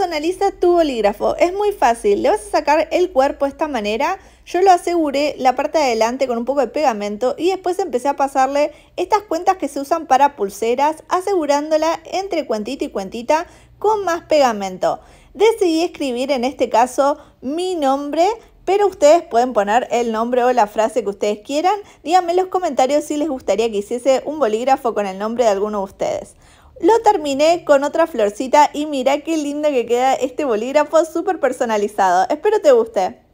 personaliza tu bolígrafo. Es muy fácil. Le vas a sacar el cuerpo de esta manera. Yo lo aseguré la parte de adelante con un poco de pegamento y después empecé a pasarle estas cuentas que se usan para pulseras, asegurándola entre cuentita y cuentita con más pegamento. Decidí escribir en este caso mi nombre, pero ustedes pueden poner el nombre o la frase que ustedes quieran. Díganme en los comentarios si les gustaría que hiciese un bolígrafo con el nombre de alguno de ustedes. Lo terminé con otra florcita y mirá qué lindo que queda este bolígrafo súper personalizado. Espero te guste.